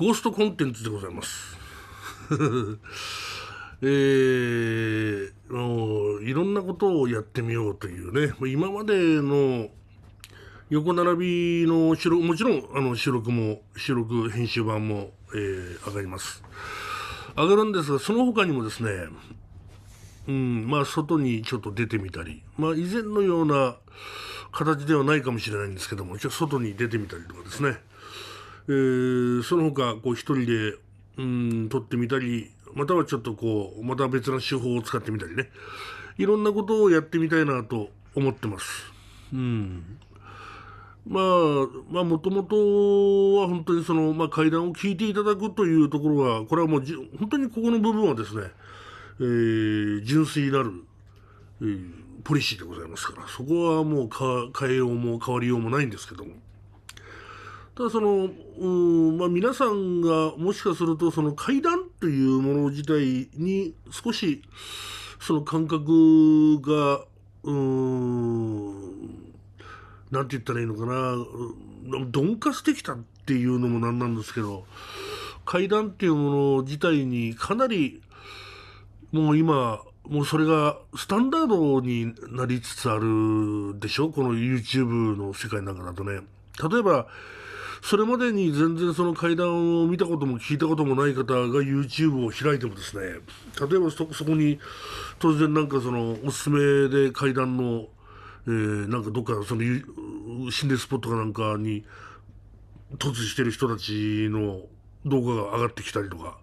ゴーストコンテンツでございます。えー、のいろんなことをやってみようというね、今までの横並びの収録、もちろんあの収録も、収録編集版も、えー、上がります。上がるんですが、その他にもですね、うん、まあ外にちょっと出てみたり、まあ以前のような形ではないかもしれないんですけども、一応外に出てみたりとかですね、えー、その他、こう一人で、うん、撮ってみたり、またはちょっとこう、また別な手法を使ってみたりね。いろんなことをやってみたいなと思ってます。うん。まあ、まあ、もともとは本当にその、まあ、階段を聞いていただくというところは、これはもうじ、本当にここの部分はですね、えー、純粋なる、えー、ポリシーでございますから、そこはもうか変えようも変わりようもないんですけども。ただその、うんまあ、皆さんがもしかするとその階段というもの自体に少しその感覚がうんなんて言ったらいいのかな鈍化してきたっていうのもなんなんですけど階段っていうもの自体にかなりもう今もうそれがスタンダードになりつつあるでしょこの YouTube の世界の中だとね。例えばそれまでに全然その会談を見たことも聞いたこともない方が YouTube を開いてもですね例えばそこに突然なんかそのおすすめで会談の、えー、なんかどっかその心霊スポットかなんかに突入してる人たちの動画が上がってきたりとか。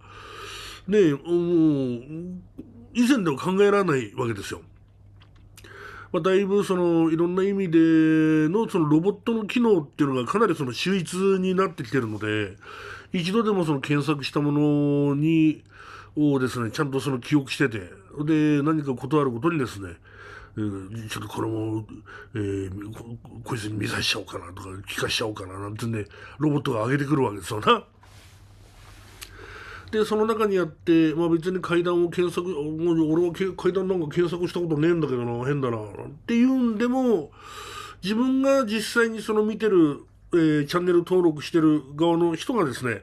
ねもう以前では考えられないわけですよ。まあ、だいぶそのいろんな意味でのそのロボットの機能っていうのがかなりその秀逸になってきてるので一度でもその検索したものにをですねちゃんとその記憶しててで何か事あることにですねちょっとこれも、えー、ここいつに見させちゃおうかなとか聞かしちゃおうかななんてねロボットが上げてくるわけですよな。でその中にあって、まあ、別に階段を検索俺は階段なんか検索したことねえんだけどな変だなっていうんでも自分が実際にその見てる、えー、チャンネル登録してる側の人がですね、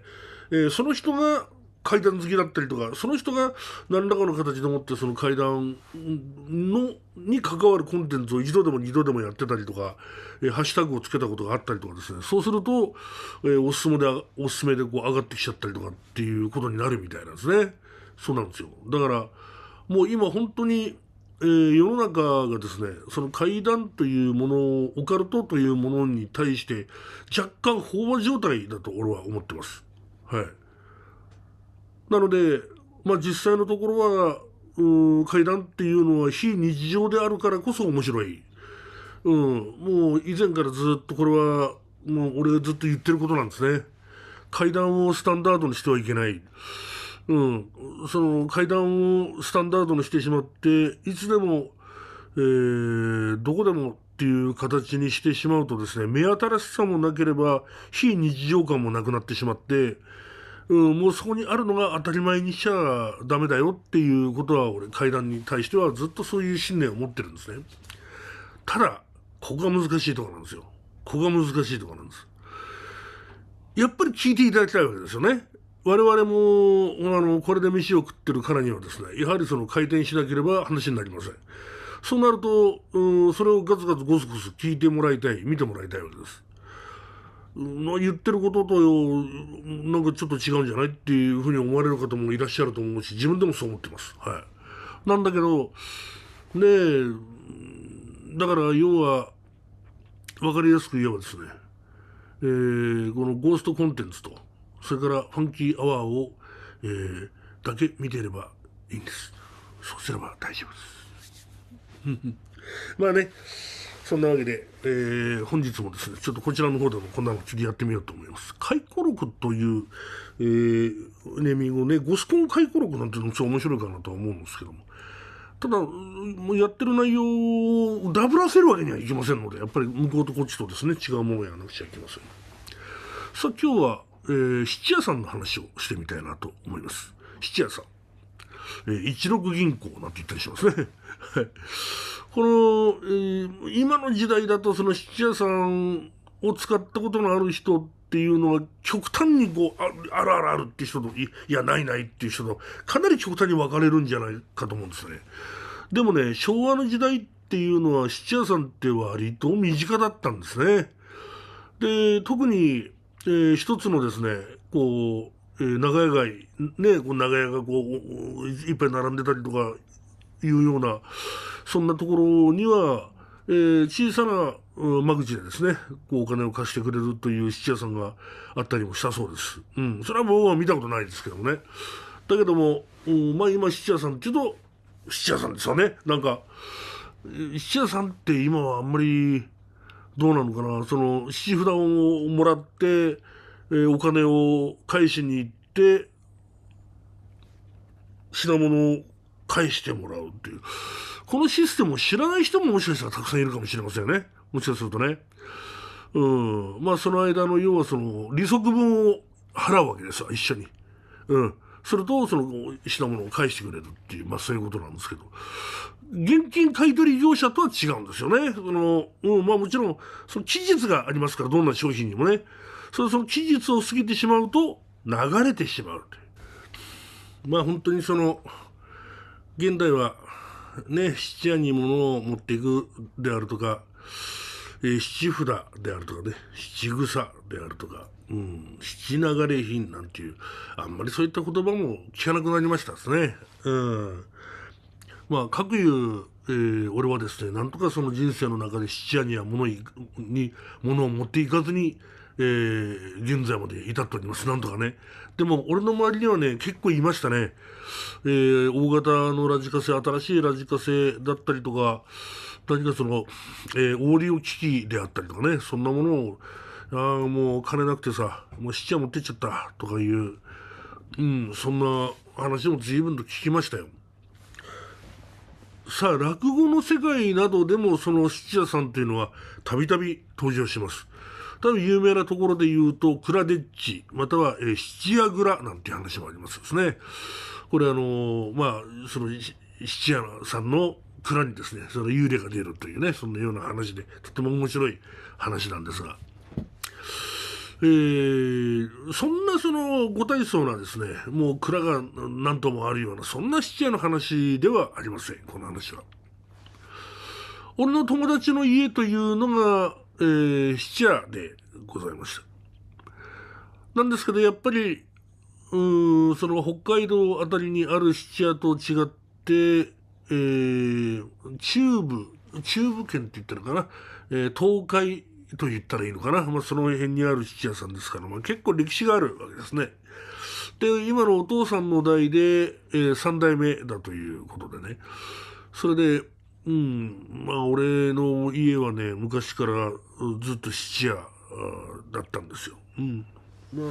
えー、その人が階段好きだったりとかその人が何らかの形でもってその階段のに関わるコンテンツを一度でも二度でもやってたりとか、えー、ハッシュタグをつけたことがあったりとかですねそうすると、えー、おすすめでおすすめでこう上がってきちゃったりとかっていうことになるみたいなんですねそうなんですよだからもう今本当に、えー、世の中がですねその階段というものをオカルトというものに対して若干飽和状態だと俺は思ってますはいなので、まあ、実際のところは、うん、階段っていうのは非日常であるからこそ面白い。うん、もう以前からずっとこれは、もう俺がずっと言ってることなんですね。階段をスタンダードにしてはいけない。うん、その階段をスタンダードにしてしまって、いつでも、えー、どこでもっていう形にしてしまうとですね、目新しさもなければ、非日常感もなくなってしまって、うん、もうそこにあるのが当たり前にしちゃダメだよっていうことは俺階段に対してはずっとそういう信念を持ってるんですね。ただ、ここが難しいところなんですよ。ここが難しいところなんです。やっぱり聞いていただきたいわけですよね。我々も、あの、これで飯を食ってるからにはですね、やはりその回転しなければ話になりません。そうなると、うん、それをガツガツゴスゴス聞いてもらいたい、見てもらいたいわけです。言ってることとなんかちょっと違うんじゃないっていうふうに思われる方もいらっしゃると思うし、自分でもそう思ってます。はい。なんだけど、ねだから要は、わかりやすく言えばですね、えー、このゴーストコンテンツと、それからファンキーアワーを、えー、だけ見てればいいんです。そうすれば大丈夫です。まあね、そんなわけで、えー、本日もですね、ちょっとこちらの方でもこんなの釣りやってみようと思います。回顧録という、えー、ネーミングをね、ゴスコン回顧録なんていうのもちょ面白いかなとは思うんですけども。ただ、もうやってる内容をダブらせるわけにはいきませんので、やっぱり向こうとこっちとですね、違うものやらなくちゃいけません。さあ、今日は、えー、質屋さんの話をしてみたいなと思います。質屋さん。えー、一六銀行なんて言ったりしますね。この、えー、今の時代だとその質屋さんを使ったことのある人っていうのは極端にこう、あああるあるって人と、いや、ないないっていう人と、かなり極端に分かれるんじゃないかと思うんですね。でもね、昭和の時代っていうのは質屋さんって割と身近だったんですね。で、特に、えー、一つのですね、こう、えー、長屋街、ね、こう長屋がこう、いっぱい並んでたりとかいうような、そんなところには、えー、小さな間口でですね、こうお金を貸してくれるという質屋さんがあったりもしたそうです。うん。それは僕は見たことないですけどもね。だけども、まあ今質屋さんっていうと、質屋さんですよね。なんか、質屋さんって今はあんまり、どうなのかな、その、質札をもらって、えお金を返しに行って、品物を返してもらうっていう。このシステムを知らない人ももしかしたらたくさんいるかもしれませんよね。もしかするとね。うん。まあ、その間の、要はその、利息分を払うわけですよ、一緒に。うん。それと、その、品物を返してくれるっていう、まあ、そういうことなんですけど。現金買取業者とは違うんですよね。その、うん、まあもちろん、その期日がありますから、どんな商品にもね。その期日を過ぎてしまうと流れてしまうまあ本当にその現代はね質屋に物を持っていくであるとか、えー、七札であるとかね七草であるとか、うん、七流れ品なんていうあんまりそういった言葉も聞かなくなりましたですね。うんまあ、各有えー、俺はですね、なんとかその人生の中で質屋には物に物を持っていかずに、えー、人まで至っております。なんとかね。でも、俺の周りにはね、結構いましたね。えー、大型のラジカセ、新しいラジカセだったりとか、何かその、えー、オーディオ機器であったりとかね、そんなものを、ああ、もう金なくてさ、もう質屋持ってっちゃったとかいう、うん、そんな話も随分と聞きましたよ。さあ、落語の世界などでもその質屋さんというのはたびたび登場します。多分有名なところで言うと、クラデッチ、または、えー、シチアグラなんていう話もありますですね。これあのー、まあ、その、シチアさんの蔵にですね、その幽霊が出るというね、そんなような話で、とても面白い話なんですが。えー、そんなそのご体操なですね、もう蔵が何ともあるような、そんな質屋の話ではありません、この話は。俺の友達の家というのが、えー、質屋でございました。なんですけど、やっぱり、うん、その北海道あたりにある質屋と違って、えー、中部、中部圏って言ったのかな、えー、東海と言ったらいいのかな、まあ、その辺にある質屋さんですから、まあ、結構歴史があるわけですね。で、今のお父さんの代で、えー、3代目だということでね、それで、うん、まあ俺の家はね、昔からずっと質屋だったんですよ。うん。ま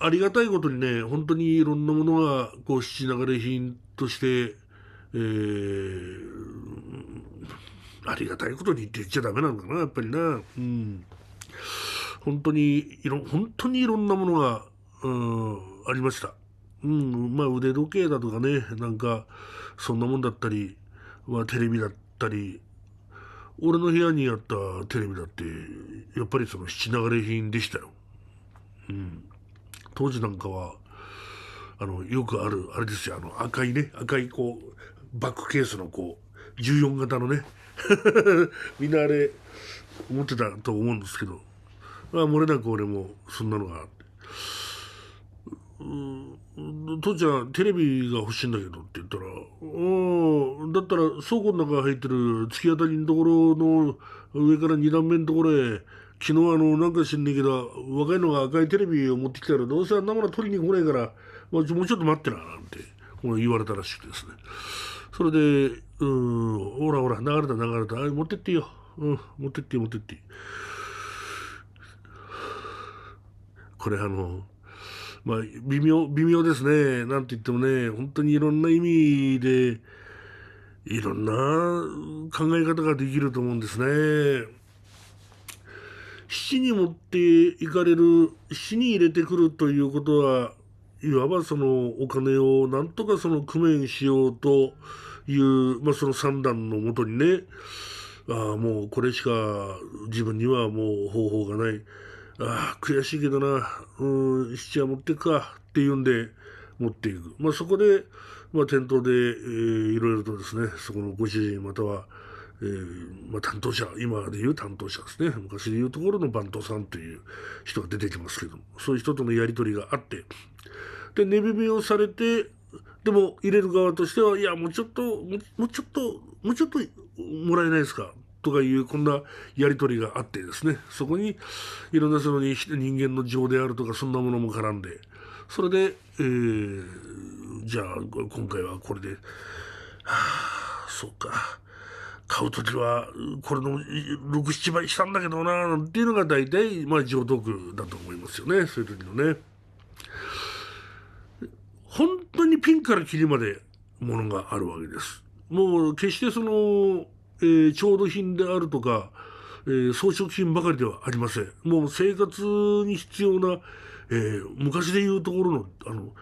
あ、ありがたいことにね、本当にいろんなものが、こう、質流れ品として、えー、ありがたいことにって言っちゃダメなのかな、やっぱりな。うん。本当に、いろ、本当にいろんなものが、うん、ありました。うん、まあ腕時計だとかね、なんか、そんなもんだったり、はテレビだったり、俺の部屋にあったテレビだって、やっぱりその七流れ品でしたよ。うん。当時なんかは、あの、よくある、あれですよ、あの、赤いね、赤いこう、バックケースのこう、14型のね、みんなあれ、思ってたと思うんですけど、まあ、漏れなく俺も、そんなのが、うん、父ちゃんテレビが欲しいんだけど」って言ったら「おだったら倉庫の中入ってる突き当たりのところの上から二段目のところへ昨日あのなんか知んねえけど若いのが赤いテレビを持ってきたらどうせあんなもの取りに来ないから、まあ、もうちょっと待ってな」なんて言われたらしくてですねそれで「うんほらほら流れた流れたあ持ってってよ、うん、持ってって持ってって」これあのまあ、微妙、微妙ですね。なんて言ってもね、本当にいろんな意味で、いろんな考え方ができると思うんですね。死に持っていかれる、死に入れてくるということは、いわばそのお金をなんとかその工面しようという、まあ、その三段のもとにね、ああ、もうこれしか自分にはもう方法がない。ああ、悔しいけどな、うん、質屋持ってくか、っていうんで、持っていく。まあ、そこで、まあ、店頭で、えー、いろいろとですね、そこのご主人または、えー、まあ、担当者、今でいう担当者ですね、昔でいうところの番頭さんという人が出てきますけども、そういう人とのやり取りがあって、で、寝引をされて、でも入れる側としては、いや、もうちょっと、もうちょっと、もうちょっともらえないですかとかいうこんなやり取りがあってですね、そこにいろんなその人間の情であるとかそんなものも絡んで、それで、えー、じゃあ今回はこれで、はあ、そうか。買う時は、これの6、7倍したんだけどな、っていうのが大体、まあ、上等句だと思いますよね。そういう時のね。本当にピンからキリまでものがあるわけです。もう、決してその、えー、調度品であるとか、えー、装飾品ばかりではありません。もう生活に必要な、えー、昔で言うところの、あの、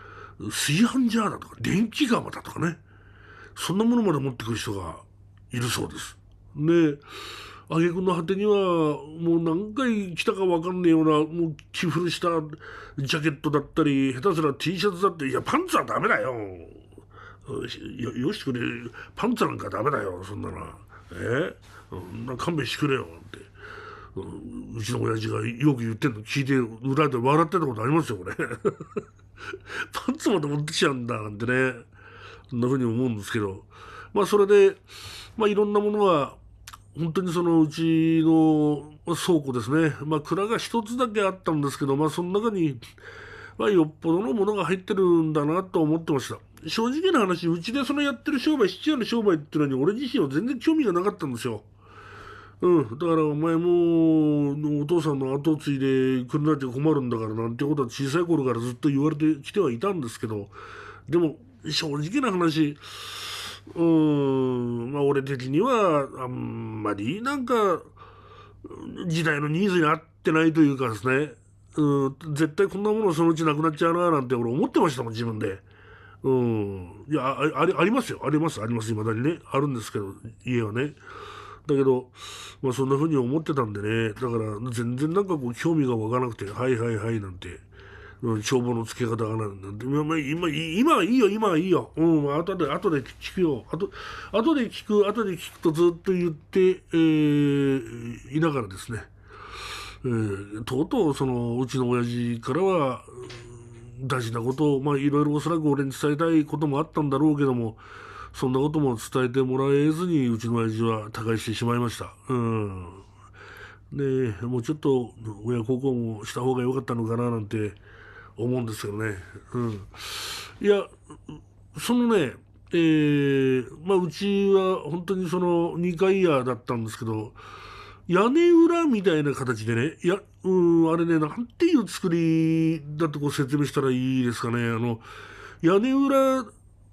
炊飯ジャーだとか、電気釜だとかね。そんなものまで持ってくる人がいるそうです。で、挙句の果てには、もう何回来たかわかんねえような、もう着古したジャケットだったり、下手すら T シャツだって、いや、パンツはダメだよ。よ、よしてくれ、パンツなんかダメだよ、そんなのは。えー、勘弁してくれよ」って。うちの親父がよく言ってんの聞いて裏で笑ってたことありますよ、これ。パンツまで持ってきちゃうんだ、なんてね。そんな風に思うんですけど。まあ、それで、まあ、いろんなものは本当にそのうちの倉庫ですね。まあ、蔵が一つだけあったんですけど、まあ、その中に、まあ、よっぽどのものが入ってるんだなと思ってました。正直な話、うちでそのやってる商売、質屋の商売っていうのに、俺自身は全然興味がなかったんですよ。うん、だからお前もお父さんの後を継いでくれなきゃ困るんだからなんてことは小さい頃からずっと言われてきてはいたんですけどでも正直な話うーんまあ俺的にはあんまりなんか時代のニーズに合ってないというかですねうん絶対こんなものそのうちなくなっちゃうななんて俺思ってましたもん自分で。うん。いや、ありありますよ。あります、あります。未だにね。あるんですけど、家はね。だけど、まあそんな風に思ってたんでね。だから全然なんかこう興味が湧かなくて、はいはいはいなんて。うん、消防のつけ方がなんなんて、まあ、今、今はいいよ、今はいいよ。うん、後で、後で聞くよ。後、後で聞く、後で聞くとずっと言って、えー、いながらですね。えー、とうとう、その、うちの親父からは、大事なことを、まあ、いろいろおそらく俺に伝えたいこともあったんだろうけども、そんなことも伝えてもらえずに、うちの親父は他界してしまいました。うん。で、もうちょっと親孝行もした方が良かったのかななんて思うんですけどね。うん。いや、そのね、えー、まあ、うちは本当にその2回屋だったんですけど、屋根裏みたいな形でね、いや、うん、あれね、なんていう作りだとこう説明したらいいですかね。あの、屋根裏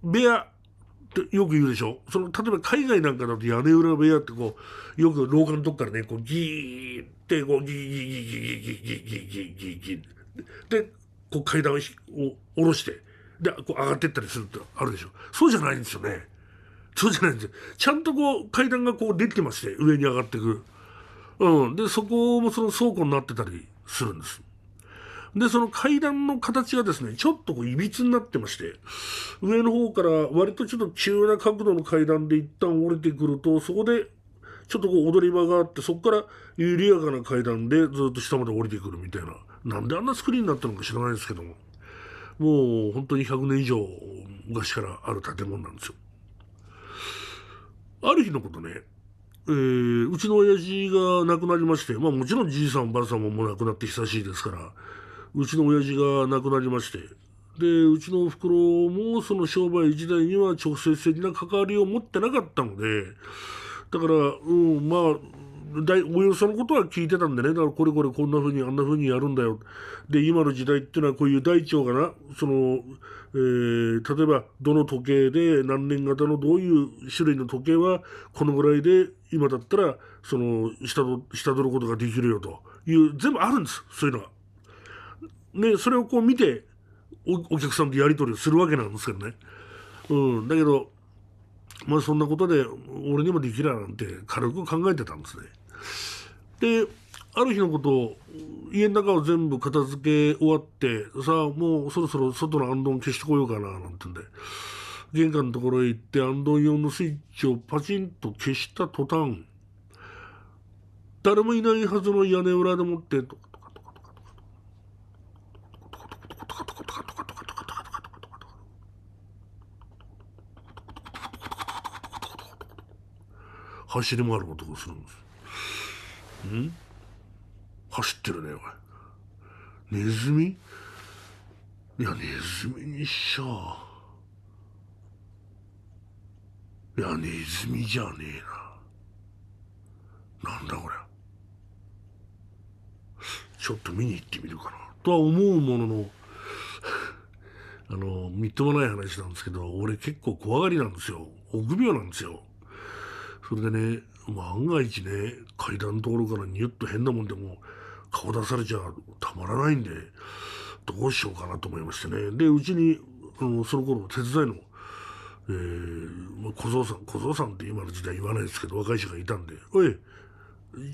部屋ってよく言うでしょ。その、例えば海外なんかだと屋根裏部屋ってこう、よく廊下のとこからね、こうギーってこうギーギーギーギーギーギーギーギーギーで、こう階段を下ろして、で、こう上がってったりするってあるでしょ。そうじゃないんですよね。そうじゃないんですよ。ちゃんとこう階段がこうギきてまして、上に上がってくる。うん。で、そこもその倉庫になってたりするんです。で、その階段の形がですね、ちょっとこう、いびつになってまして、上の方から割とちょっと急な角度の階段で一旦降りてくると、そこで、ちょっとこう、踊り場があって、そこから緩やかな階段でずっと下まで降りてくるみたいな。なんであんなスクリーンになったのか知らないですけども。もう、本当に100年以上昔からある建物なんですよ。ある日のことね、えー、うちの親父が亡くなりまして、まあもちろんじいさんばあさんももう亡くなって久しいですから、うちの親父が亡くなりまして、で、うちのお袋もその商売時代には直接的な関わりを持ってなかったので、だから、うん、まあ、およそのことは聞いてたんでね、だからこれこれこんな風にあんな風にやるんだよ。で、今の時代っていうのはこういう大腸がな、その、えー、例えばどの時計で何年型のどういう種類の時計はこのぐらいで今だったらその下下取ることができるよという全部あるんですそういうのは。ね、それをこう見てお客さんとやり取りをするわけなんですけどね。うん、だけどまあそんなことで俺にもできるなんて軽く考えてたんですね。である日のこと家の中を全部片付け終わってさあもうそろそろ外のあんどん消してこようかななんてんで玄関のところへ行ってあんどん用のスイッチをパチンと消した途端誰もいないはずの屋根裏でもってと走り回ることをするんです。ん走ってるねおいネズミいやネズミにしちゃいやネズミじゃねえななんだこれちょっと見に行ってみるかなとは思うもののあのみっともない話なんですけど俺結構怖がりなんですよ臆病なんですよそれでね万が一ね、階段ころからニュッと変なもんでも顔出されちゃたまらないんで、どうしようかなと思いましてね。で、うちに、あの、その頃手伝いの、えー、まあ、小僧さん、小僧さんって今の時代言わないですけど、若い人がいたんで、おい、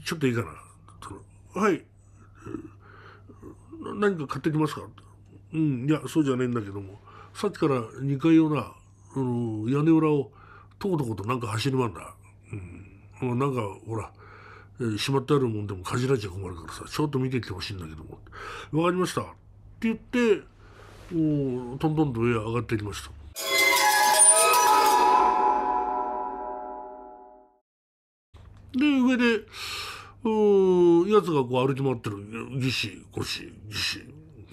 ちょっといいかな。はい。何か買ってきますかうん、いや、そうじゃねえんだけども、さっきから2階をな、あの、屋根裏をとことことなんか走り回るんだ。うん。もうなんか、ほら、えー、しまってあるもんでもかじられちゃ困るからさ、ちょっと見てってほしいんだけども、わかりました。って言って、もう、トントンと上上がっていきました。で、上で、うん、やつがこう歩き回ってる。義士、腰、義士、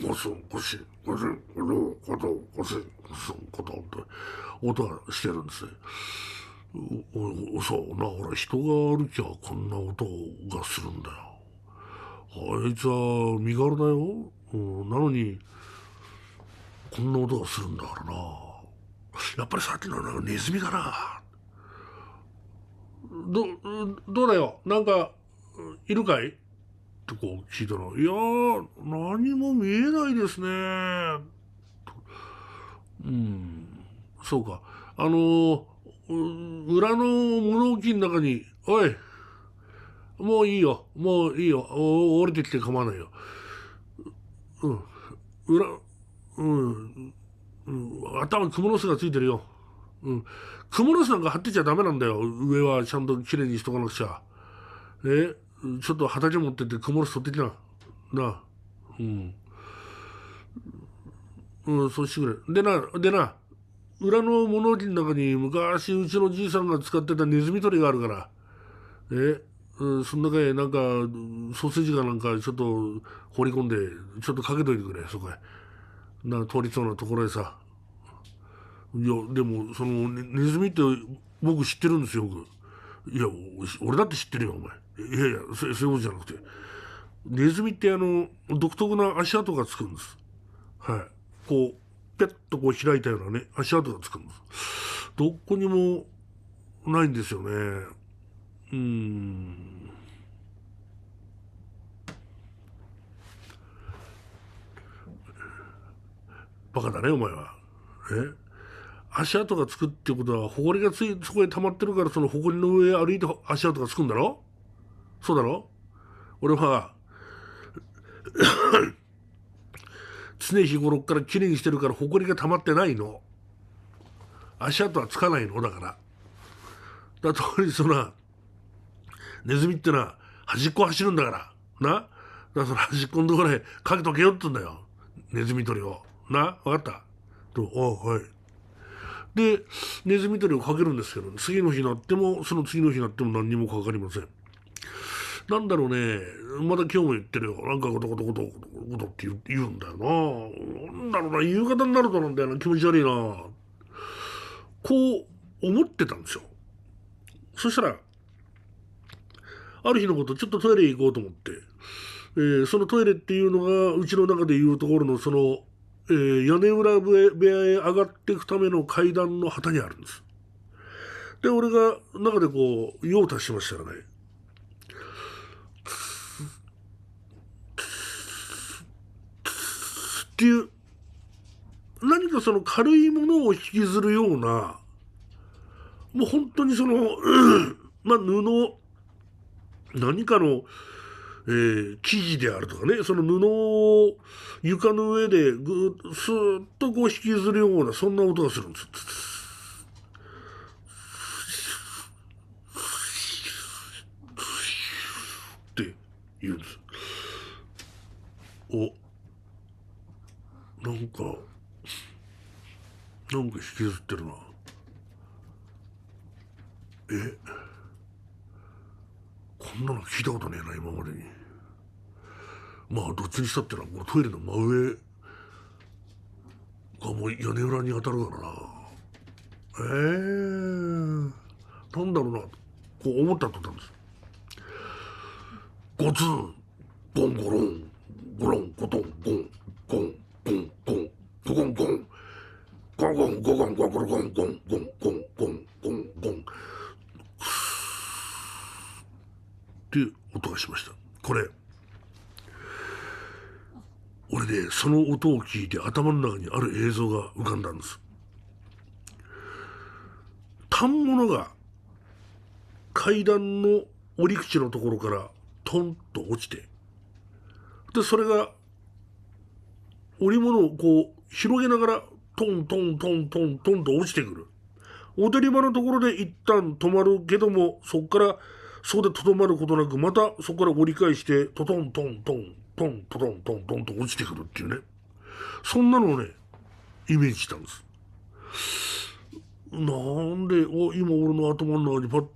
ゴソン、腰、ゴソン、ゴソン、ゴソン、ゴソン、ゴソと」ゴソゴ音がしてるんですね。さだから人が歩きゃこんな音がするんだよ。あいつは身軽だよ、うん、なのにこんな音がするんだからなやっぱりさっきのネズミだなどどうだよなんかいるかい?」ってこう聞いたら「いや何も見えないですね」うんそうかあの裏の物置の中に、おい、もういいよ、もういいよ、お降りてきて構わないよ。うん、裏、うん、うん、頭に蜘蛛の巣がついてるよ。うん。蜘蛛の巣なんか張ってちゃダメなんだよ。上はちゃんときれいにしとかなくちゃ。えちょっと畑持ってって蜘蛛の巣取ってきな。なあ。うん。うん、そうしてくれ。でな、でな、裏の物置の中に昔うちのじいさんが使ってたネズミ捕りがあるから、えうん、その中へなんか、ソーセージがなんかちょっと放り込んで、ちょっとかけといてくれ、そこへ。な通りそうなところへさ。いや、でも、そのネ、ネズミって僕知ってるんですよ、僕。いや、俺だって知ってるよ、お前。いやいや、そそういうことじゃなくて。ネズミってあの、独特な足跡がつくんです。はい。こう、ぴゃっとこう開いたようなね、足跡がつくんです。どこにもないんですよね。うん。バカだね、お前は。え足跡がつくってことは、埃がつい、そこに溜まってるから、その埃の上歩いて足跡がつくんだろそうだろ俺は、常日頃からきれいにしてるから埃が溜まってないの足跡はつかないのだからだとりそなネズミってのは端っこ走るんだからなだからその端っこのところへかけとけよってんだよネズミ捕りをな分かったと「あはい」でネズミ捕りをかけるんですけど次の日になってもその次の日になっても何にもかかりません。なんだろうね、また今日も言ってるよ。なんかことことことことって言うんだよな。なんだろうな、夕方になるとなんだよな、気持ち悪いな。こう思ってたんですよ。そしたら、ある日のこと、ちょっとトイレ行こうと思って、えー、そのトイレっていうのが、うちの中で言うところの、その、えー、屋根裏部屋へ上がっていくための階段の旗にあるんです。で、俺が中でこう、用達足しましたらね、ていう何かその軽いものを引きずるようなもう本当にその、まあ布何かの、えー、生地であるとかねその布を床の上でぐスーッとこう引きずるようなそんな音がするんです。って言うんです。おなんかなんか引きずってるなえこんなの聞いたことねえな今までにまあどっちにしたってのはこのトイレの真上がもう屋根裏に当たるからなえー、なんだろうなこう思ったとたんですゴツンゴンゴロンゴロンゴトンゴンゴンゴンゴンゴンゴンコンゴンゴンゴンゴンゴンゴンゴンゴンコンっていう音がしましたこれ俺ねその音を聞いて頭の中にある映像が浮かんだんです反物が階段の折り口のところからトンと落ちてでそれが織物をこう広げながらトントントントントンと落ちてくる。踊り場のところで一旦止まるけども、そこから、そこでとどまることなく、またそこから折り返して、トトントントン、トントトントントンと落ちてくるっていうね。そんなのをね、イメージしたんです。なんで、お、今俺の頭の中にパッ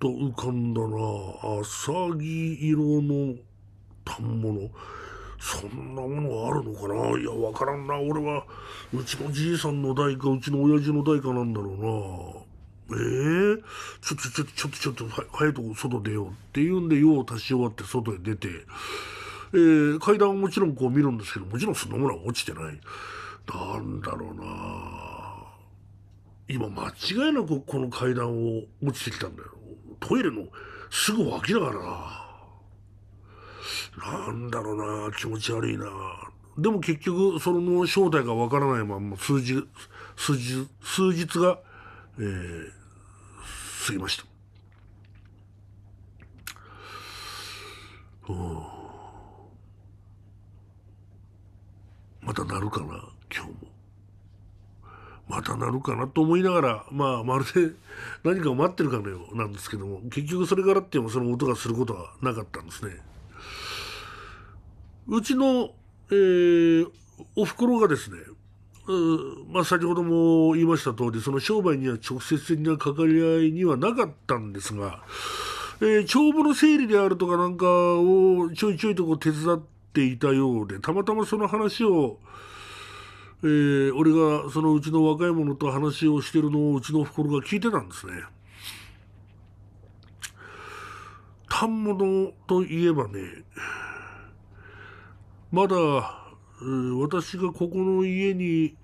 と浮かんだな。浅木色の反物。そんなものあるのかないや、わからんな。俺は、うちのじいさんの代か、うちの親父の代かなんだろうな。ええー、ちょ、ちょ、ちょ、っとちょっと、早いとこ外出ようっていうんで、用を足し終わって外へ出て、えー、階段はもちろんこう見るんですけど、もちろんそんなものは落ちてない。なんだろうな。今、間違いなくこの階段を落ちてきたんだよ。トイレのすぐ脇だからな。なんだろうな、気持ち悪いな。でも結局、その正体がわからないまま数日、数日、数日が、えー、過ぎました。またなるかな、今日も。またなるかなと思いながら、まあ、まるで何かを待ってるかのようなんですけども、結局それからっていうのその音がすることはなかったんですね。うちの、えー、お袋がですね、まあ、先ほども言いました通り、その商売には直接的な関わり合いにはなかったんですが、えー、帳簿の整理であるとかなんかをちょいちょいとこう手伝っていたようで、たまたまその話を、えー、俺がそのうちの若い者と話をしてるのをうちのおふくろが聞いてたんですね。反物といえばねまだ私がここの家に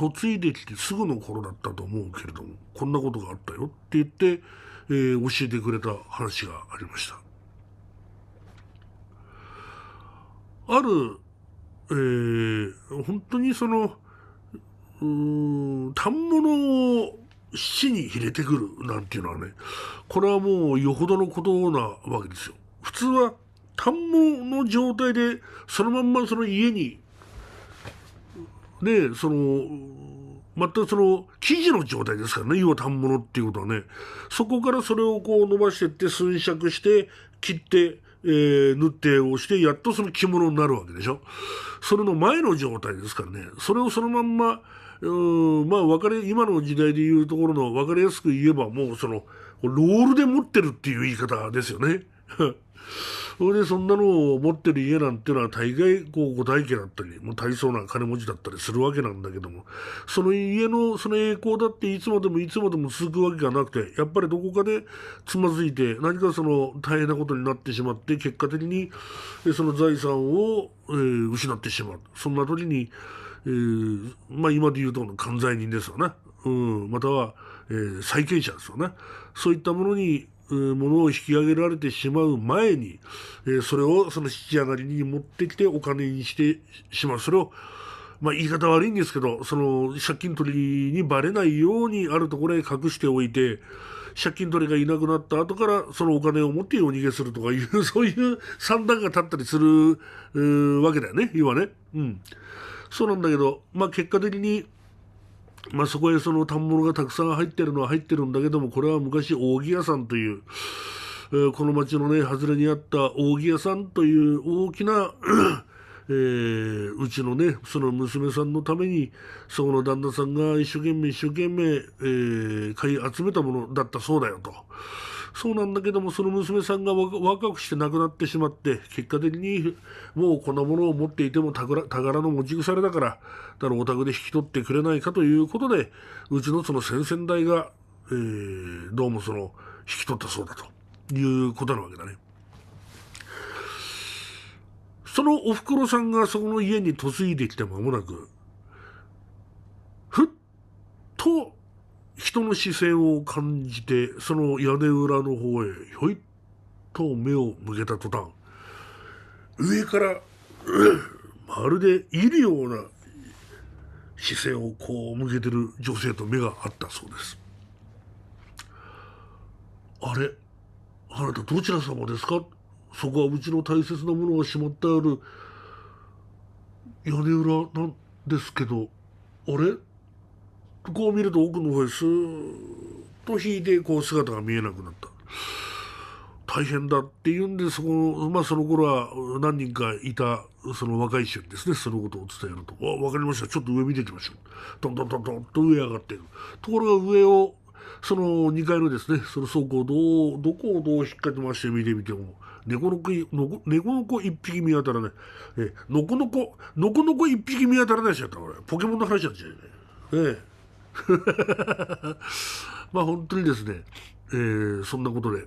嫁いできてすぐの頃だったと思うけれどもこんなことがあったよって言って、えー、教えてくれた話がありましたある、えー、本当にその反物を死に入れてくるなんていうのはね、これはもうよほどのことなわけですよ。普通は反物の状態でそのまんまその家にねそのまたその生地の状態ですからね要は反物っていうことはねそこからそれをこう伸ばしてって寸尺して切って、えー、ってをしてやっとその着物になるわけでしょそれの前の状態ですからねそれをそのまんまうんまあ分かり今の時代でいうところの分かりやすく言えばもうそのロールで持ってるっていう言い方ですよね。それでそんなのを持ってる家なんていうのは大概こう五大家だったり、もう大層な金持ちだったりするわけなんだけども、その家のその栄光だっていつまでもいつまでも続くわけがなくて、やっぱりどこかでつまずいて、何かその大変なことになってしまって、結果的にその財産を、えー、失ってしまう。そんな時に、えー、まあ今で言うと犯罪人ですよね。うん、または、えー、債権者ですよね。そういったものに、物ものを引き上げられてしまう前に、えー、それをその引き上がりに持ってきてお金にしてしまう。それを、まあ言い方悪いんですけど、その借金取りにばれないようにあるところへ隠しておいて、借金取りがいなくなった後からそのお金を持ってお逃げするとかいう、そういう算段が立ったりする、わけだよね、今ね。うん。そうなんだけど、まあ、結果的に、まあ、そこへその反物がたくさん入ってるのは入ってるんだけども、これは昔、扇屋さんという、えー、この町のね、外れにあった扇屋さんという大きな えー、うちのね、その娘さんのために、そこの旦那さんが一生懸命一生懸命、えー、買い集めたものだったそうだよと。そうなんだけども、その娘さんが若くして亡くなってしまって、結果的にもうこんなものを持っていても宝の持ち腐れだから、だからお宅で引き取ってくれないかということで、うちのその先々代が、えー、どうもその、引き取ったそうだということなわけだね。そのおふくろさんがそこの家に嫁いできて間もなく、ふっと人の視線を感じて、その屋根裏の方へ、ひょいっと目を向けた途端、上から、まるでいるような視線をこう向けてる女性と目があったそうです。あれあなたどちら様ですかそこはうちの大切なものがしまってある屋根裏なんですけど、あれこう見ると奥の方へスーッと引いてこう姿が見えなくなった大変だって言うんでそこまあその頃は何人かいたその若い衆ですねそのことを伝えると「わ分かりましたちょっと上見ていきましょう」どんどんどんどんと上上がっていところが上をその2階のですねその倉庫をどうどこをどう引っ掛け回して見てみても猫の子のの子一匹見当たらない。え、のこのこ、のこのこ一匹見当たらないしちゃった、俺。ポケモンの話なんじゃねえ。ええ。まあ本当にですね、えー、そんなことで、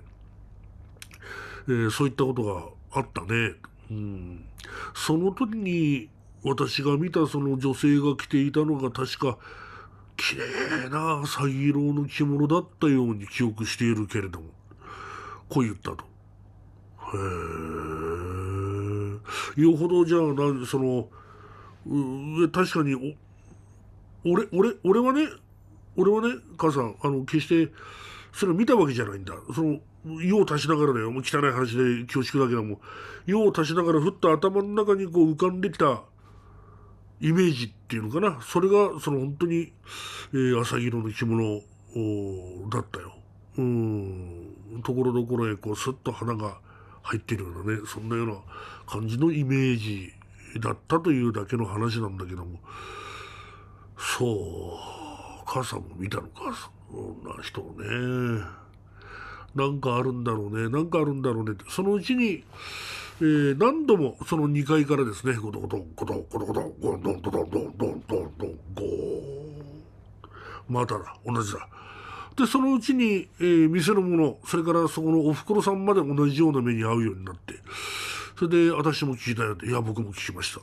えー、そういったことがあったね。うん、その時に私が見たその女性が着ていたのが確か綺麗な浅色の着物だったように記憶しているけれども、こう言ったと。へえ。よほどじゃあ、なその、確かに俺、俺、はね、俺はね、母さん、あの、決して、それを見たわけじゃないんだ。その、用を足しながらだよ。もう汚い話で恐縮だけども、用を足しながらふっと頭の中にこう浮かんできたイメージっていうのかな。それが、その本当に、えー、朝色の着物だったよ。うん。ところどころへこう、すっと花が入ってるようなね、そんなような感じのイメージだったというだけの話なんだけども。そう母さんも見たのかそんな人をねなんかあるんだろうねなんかあるんだろうねってそのうちに、えー、何度もその2階からですねゴトゴトゴトゴトゴトゴンドンドンドンドンドンドンドンゴーまただ同じだでそのうちに、えー、店のものそれからそこのおふくろさんまで同じような目に遭うようになってそれで私も聞いたよっていや僕も聞きました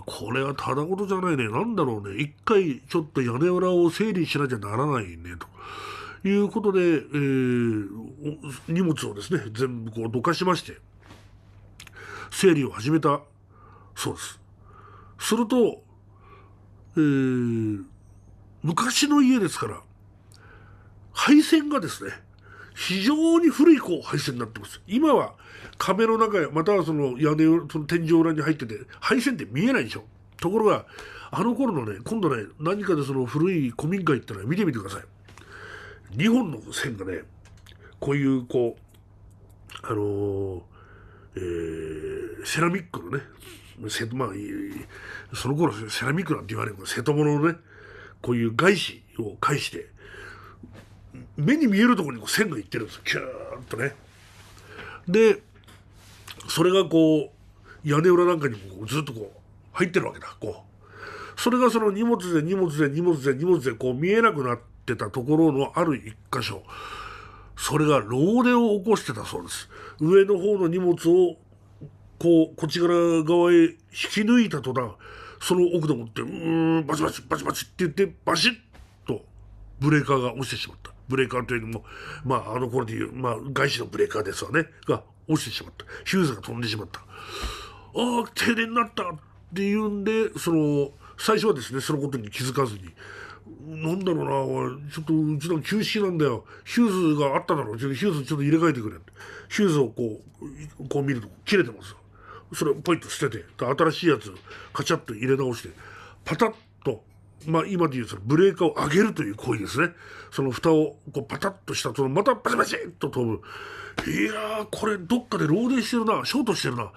これはただごとじゃないね。なんだろうね。一回ちょっと屋根裏を整理しなきゃならないね、と。いうことで、えー、荷物をですね、全部こうどかしまして、整理を始めたそうです。すると、えー、昔の家ですから、配線がですね、非常に古いこう配線になってます。今は壁の中や、またはその屋根を、その天井裏に入ってて、配線って見えないでしょ。ところが、あの頃のね、今度ね、何かでその古い古民家行ったら見てみてください。2本の線がね、こういう、こう、あのー、えー、セラミックのね、瀬戸、まあ、その頃セラミックなんて言われるけど、瀬戸物のね、こういう外資を介して、目に見えるところにこう線がいってるんですよキューッとね。でそれがこう屋根裏なんかにもずっとこう入ってるわけだこう。それがその荷物で荷物で荷物で荷物でこう見えなくなってたところのある一箇所それが漏ーを起こしてたそうです上の方の荷物をこうこっち側側へ引き抜いた途端その奥でもってうんバチバチバチバチって言ってバシッとブレーカーが落ちてしまったブレーカーというのも、まあ、あの頃でいう、まあ、外資のブレーカーですわね、が落ちてしまった。ヒューズが飛んでしまった。ああ、停電になったっていうんで、その、最初はですね、そのことに気づかずに、なんだろうな、ちょっとうちの旧式なんだよ。ヒューズがあっただろう。ヒューズちょっと入れ替えてくれ。ヒューズをこう、こう見ると切れてます。それをポイッと捨てて、新しいやつ、カチャッと入れ直して、パタッまあ今でいうそのブレーカーを上げるという行為ですね。その蓋をこうパタッとしたと、またバチバチッと飛ぶ。いやー、これどっかで漏電してるな、ショートしてるな。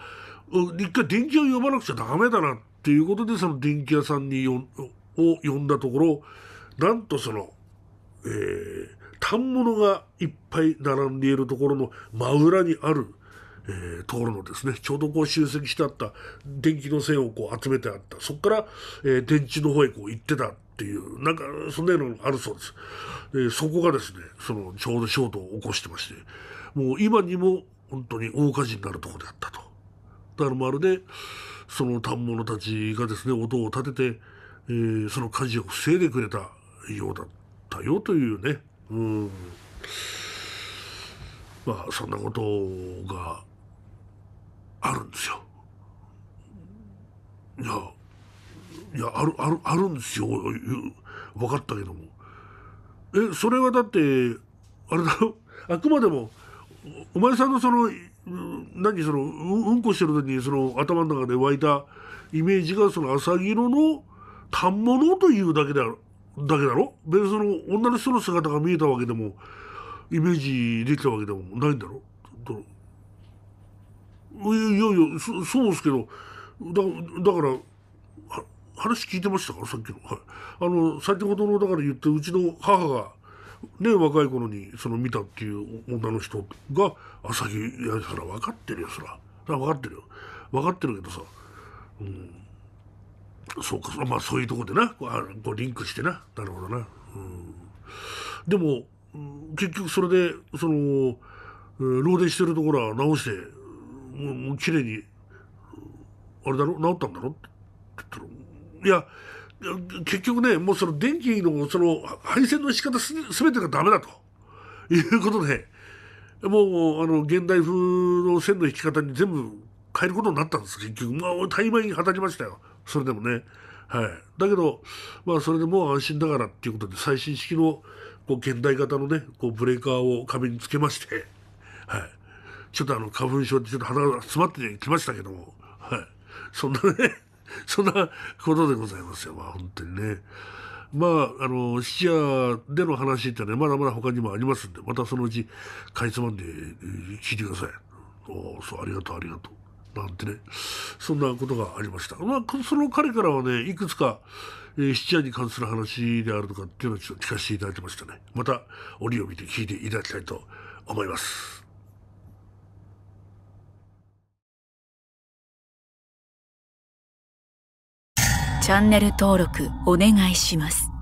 一回電気屋呼ばなくちゃダメだなっていうことでその電気屋さんによを呼んだところ、なんとその、えー、反物がいっぱい並んでいるところの真裏にあるえー、通るのですね。ちょうどこう集積してあった電気の線をこう集めてあった。そこから、えー、電池の方へこう行ってたっていう、なんか、そんなのあるそうです。で、そこがですね、その、ちょうどショートを起こしてまして、もう今にも本当に大火事になるとこであったと。だからまるで、その反物たちがですね、音を立てて、えー、その火事を防いでくれたようだったよというね、うん。まあ、そんなことがあるんですよ。いや、いや、ある、ある、あるんですよ。分かったけども。え、それはだって、あれだろ、あくまでも、お前さんのその、何その、うんこしてる時にその頭の中で湧いたイメージがその浅木色の反物というだけだだけだろ別にその女の人の姿が見えたわけでも、イメージできたわけでもないんだろいやいやそそうですけどだだから話聞いてましたからさっきの、はい、あの先ほどのだから言ってうちの母がね若い頃にその見たっていう女の人が「朝日、ぎやそら分かってるよそらそら分かってるよ分かってるけどさ、うん、そうかまあそういうとこでなこうこうリンクしてななるほどな、うん、でも結局それでその漏電してるところは直してもうもう綺麗にあれだろ治ったんだろって言ったらいや結局ねもうその電気のその配線の仕方す全てがダメだということでもうあの現代風の線の引き方に全部変えることになったんです結局まあ大枚に働きましたよそれでもねはいだけどまあそれでもう安心だからっていうことで最新式のこう現代型のねこうブレーカーを壁につけましてはいちょっとあの花粉症でちょっと鼻が詰まってきましたけども、はい、そんなね そんなことでございますよ、まあ、本当にね。まあ、あの、質屋での話ってね、まだまだ他にもありますんで、またそのうち、かいつまんで聞いてください。おそう、ありがとう、ありがとう。なんてね、そんなことがありました。まあ、その彼からはね、いくつか、えー、質屋に関する話であるとかっていうのをちょっと聞かせていただきましたね。また、折を見て聞いていただきたいと思います。チャンネル登録お願いします